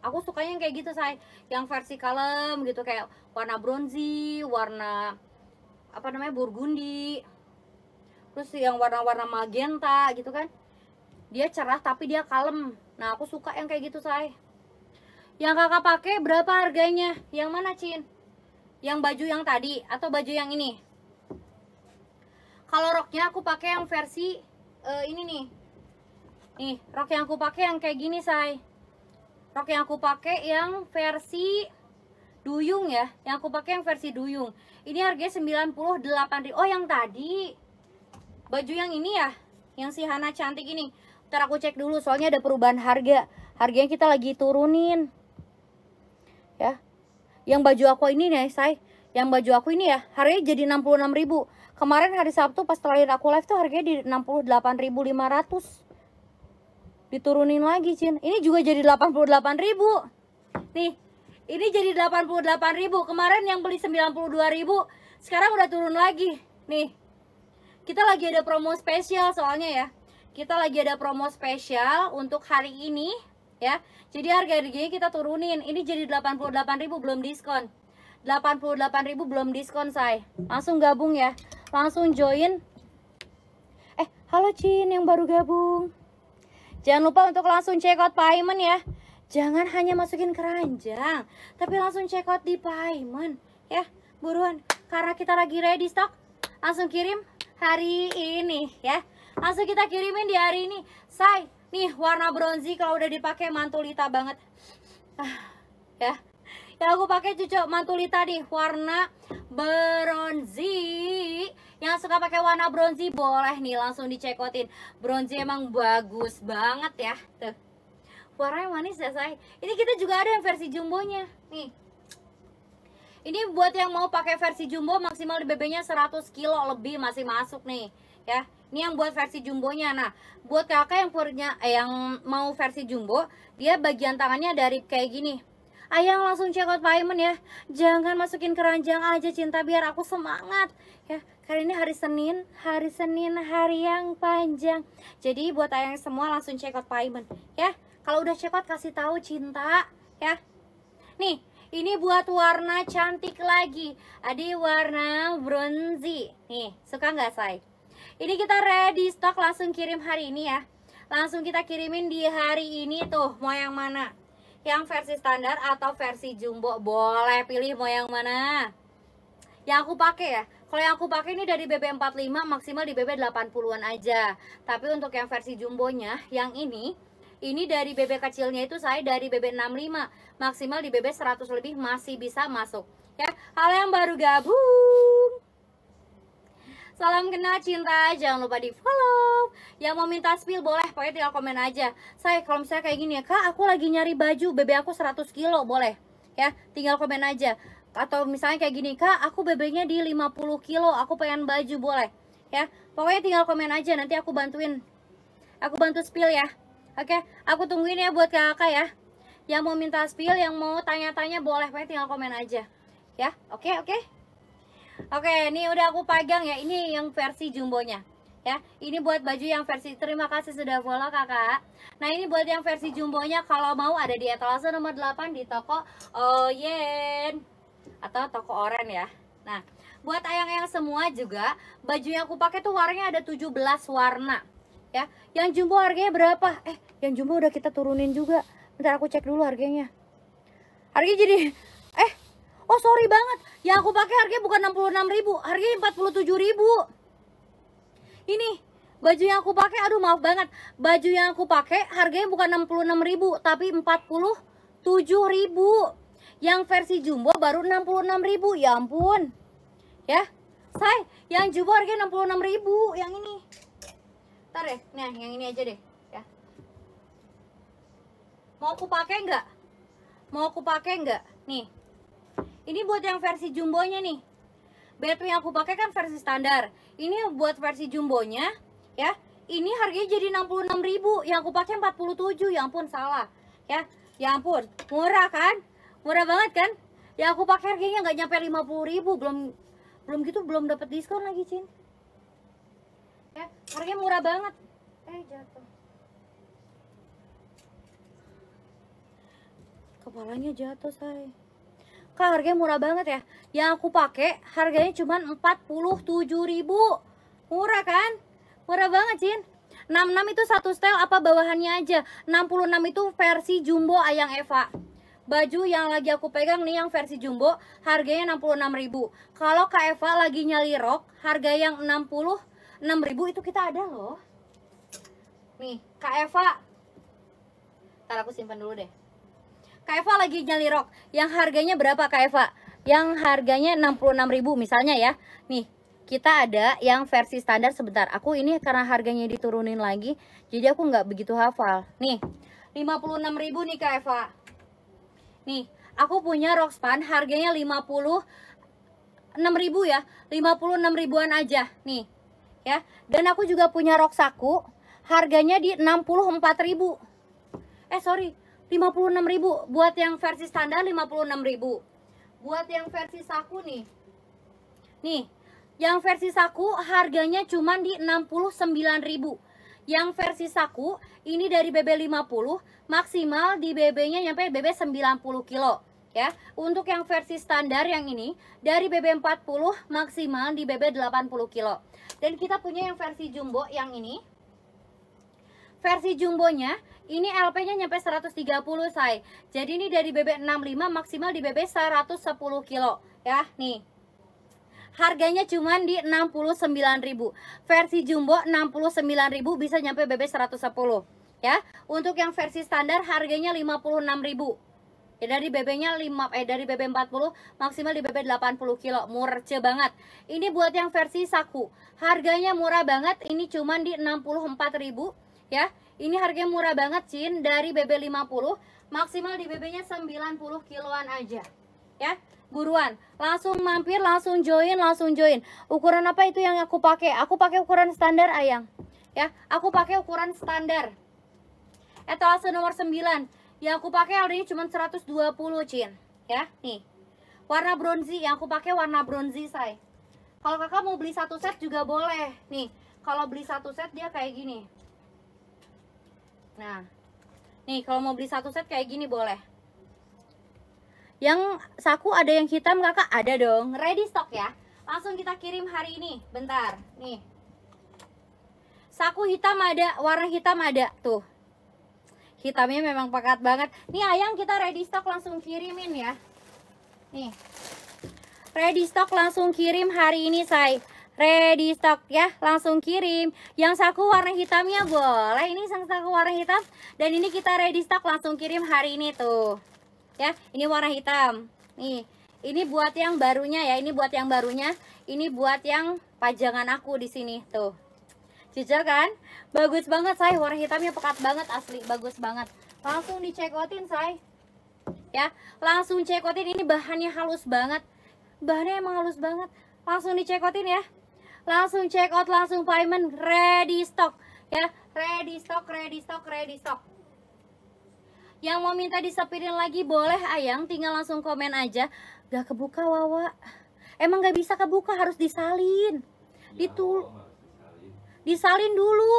aku sukanya yang kayak gitu saya yang versi kalem gitu kayak warna bronzy warna apa namanya burgundi terus yang warna-warna magenta gitu kan dia cerah tapi dia kalem nah aku suka yang kayak gitu saya yang kakak pakai berapa harganya yang mana Cin yang baju yang tadi atau baju yang ini kalau roknya aku pakai yang versi uh, ini nih nih rok yang aku pakai yang kayak gini say rok yang aku pakai yang versi duyung ya yang aku pakai yang versi duyung ini harganya 98.000 oh yang tadi baju yang ini ya yang si Hana cantik ini ntar aku cek dulu soalnya ada perubahan harga harganya kita lagi turunin ya yang baju aku ini nih say yang baju aku ini ya harganya jadi 66.000 kemarin hari Sabtu pas terakhir aku live tuh harganya di 68.500 diturunin lagi Cin ini juga jadi 88.000. nih ini jadi 88.000. kemarin yang beli 92.000, sekarang udah turun lagi nih kita lagi ada promo spesial soalnya ya kita lagi ada promo spesial untuk hari ini ya jadi harga harganya kita turunin ini jadi 88.000 belum diskon 88.000 belum diskon saya. langsung gabung ya langsung join eh halo Cin yang baru gabung Jangan lupa untuk langsung check out payment ya. Jangan hanya masukin keranjang, tapi langsung check out di payment ya. Buruan, karena kita lagi ready stock, langsung kirim hari ini ya. Langsung kita kirimin di hari ini. Say, nih warna bronzy kalau udah dipakai mantulita banget. Ah, ya. Ya aku pakai cucok mantulita nih warna bronzy yang suka pakai warna bronzy boleh nih langsung dicekotin bronzy emang bagus banget ya tuh warnanya manis ya say ini kita juga ada yang versi jumbo nya nih ini buat yang mau pakai versi jumbo maksimal di BB-nya 100 kilo lebih masih masuk nih ya ini yang buat versi jumbonya nah buat kakak yang punya eh, yang mau versi jumbo dia bagian tangannya dari kayak gini Ayang langsung cekot out payment ya. Jangan masukin keranjang aja cinta biar aku semangat ya. Karena ini hari Senin, hari Senin, hari yang panjang. Jadi buat ayang semua langsung check out payment ya. Kalau udah check out kasih tahu cinta ya. Nih, ini buat warna cantik lagi. Ada warna bronzy. Nih, suka nggak say? Ini kita ready stock langsung kirim hari ini ya. Langsung kita kirimin di hari ini tuh mau yang mana? Yang versi standar atau versi jumbo boleh pilih mau yang mana? yang aku pakai ya kalau yang aku pakai ini dari BB45 maksimal di BB80an aja tapi untuk yang versi jumbonya yang ini ini dari BB kecilnya itu saya dari BB65 maksimal di BB 100 lebih masih bisa masuk ya hal yang baru gabung Salam kenal cinta, jangan lupa di follow Yang mau minta spill boleh, pokoknya tinggal komen aja Saya kalau misalnya kayak gini ya, Kak aku lagi nyari baju, BB aku 100 kilo, boleh Ya, tinggal komen aja atau misalnya kayak gini kak aku bebeknya di 50 kilo aku pengen baju boleh ya pokoknya tinggal komen aja nanti aku bantuin aku bantu spill ya oke aku tungguin ya buat kakak ya yang mau minta spill yang mau tanya-tanya boleh pokoknya tinggal komen aja ya oke oke oke ini udah aku pegang ya ini yang versi jumbonya ya ini buat baju yang versi terima kasih sudah follow kakak nah ini buat yang versi jumbonya kalau mau ada di etalase nomor 8 di toko oh yeah atau toko oren ya. Nah, buat ayang-ayang semua juga, baju yang aku pakai tuh warnanya ada 17 warna. Ya, yang jumbo harganya berapa? Eh, yang jumbo udah kita turunin juga. Bentar aku cek dulu harganya. Harganya jadi eh oh sorry banget. Yang aku pakai harganya bukan 66.000, harganya 47.000. Ini baju yang aku pakai aduh maaf banget. Baju yang aku pakai harganya bukan 66.000 tapi 47.000. Yang versi jumbo baru 66.000. Ya ampun. Ya. Say, yang jumbo harganya 66.000, yang ini. Entar deh, nih yang ini aja deh, ya. Mau aku pakai enggak Mau aku pakai enggak Nih. Ini buat yang versi jumbonya nih. Batman yang aku pakai kan versi standar. Ini buat versi jumbonya, ya. Ini harganya jadi 66.000, yang aku pakai 47. Ya ampun, salah. Ya, ya ampun. Murah kan? murah banget kan ya aku pakai harganya nggak nyampe puluh ribu belum belum gitu belum dapat diskon lagi Cin ya harganya murah banget eh jatuh kepalanya jatuh say kak harganya murah banget ya yang aku pakai harganya cuma tujuh ribu murah kan murah banget Cin 66 itu satu style apa bawahannya aja 66 itu versi jumbo ayang Eva Baju yang lagi aku pegang nih yang versi jumbo harganya 66.000. Kalau Kak Eva lagi nyali rok, harga yang 66.000 itu kita ada loh. Nih, Kak Eva. Ntar aku simpan dulu deh. Kak Eva lagi nyali rok. Yang harganya berapa Kak Eva? Yang harganya 66.000 misalnya ya. Nih, kita ada yang versi standar sebentar. Aku ini karena harganya diturunin lagi, jadi aku nggak begitu hafal. Nih, 56.000 nih Kak Eva. Nih, aku punya Roxpan harganya 50 6000 ya. 56 ribuan aja nih. Ya. Dan aku juga punya Roxaku harganya di 64.000. Eh sorry, 56.000 buat yang versi standar 56.000. Buat yang versi saku nih. Nih, yang versi saku harganya cuma di 69.000. Yang versi saku ini dari BB 50 maksimal di BB-nya nyampe BB 90 kilo ya. Untuk yang versi standar yang ini dari BB 40 maksimal di BB 80 kilo. Dan kita punya yang versi jumbo yang ini. Versi jumbonya ini LP-nya nyampe 130 say. Jadi ini dari BB 65 maksimal di BB 110 kilo ya. Nih Harganya cuma di 69.000. Versi jumbo 69.000 bisa nyampe BB 110 ya. Untuk yang versi standar harganya 56.000. Ya, dari BB-nya 5 eh dari BB 40 maksimal di BB 80 kilo. Murce banget. Ini buat yang versi saku. Harganya murah banget, ini cuma di 64.000 ya. Ini harganya murah banget, Cin, dari BB 50 maksimal di BB-nya 90 kiloan aja ya buruan langsung mampir langsung join langsung join ukuran apa itu yang aku pakai aku pakai ukuran standar ayang ya aku pakai ukuran standar etalase nomor 9 yang aku pakai hari ini cuma 120 cin ya nih warna bronzy yang aku pakai warna bronzy say kalau kakak mau beli satu set juga boleh nih kalau beli satu set dia kayak gini nah nih kalau mau beli satu set kayak gini boleh yang saku ada yang hitam kakak ada dong. Ready stock ya. Langsung kita kirim hari ini. Bentar. Nih. Saku hitam ada, warna hitam ada tuh. Hitamnya memang pekat banget. Nih ayang kita ready stock langsung kirimin ya. Nih. Ready stock langsung kirim hari ini, say. Ready stock ya, langsung kirim. Yang saku warna hitamnya boleh. Ini sang saku warna hitam dan ini kita ready stock langsung kirim hari ini tuh ya. Ini warna hitam. Nih, ini buat yang barunya ya. Ini buat yang barunya. Ini buat yang pajangan aku di sini tuh. Jujur kan? Bagus banget, saya warna hitamnya pekat banget asli, bagus banget. Langsung dicekotin, saya. Ya, langsung cekotin ini bahannya halus banget. Bahannya emang halus banget. Langsung dicekotin ya. Langsung check out, langsung payment, ready stock ya. Ready stock, ready stock, ready stock. Yang mau minta disepirin lagi boleh Ayang, tinggal langsung komen aja. Gak kebuka Wawa. Emang gak bisa kebuka, harus disalin. Ya, Ditul disalin. disalin dulu.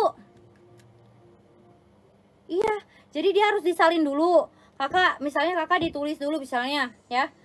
Iya, jadi dia harus disalin dulu. Kakak, misalnya kakak ditulis dulu misalnya ya.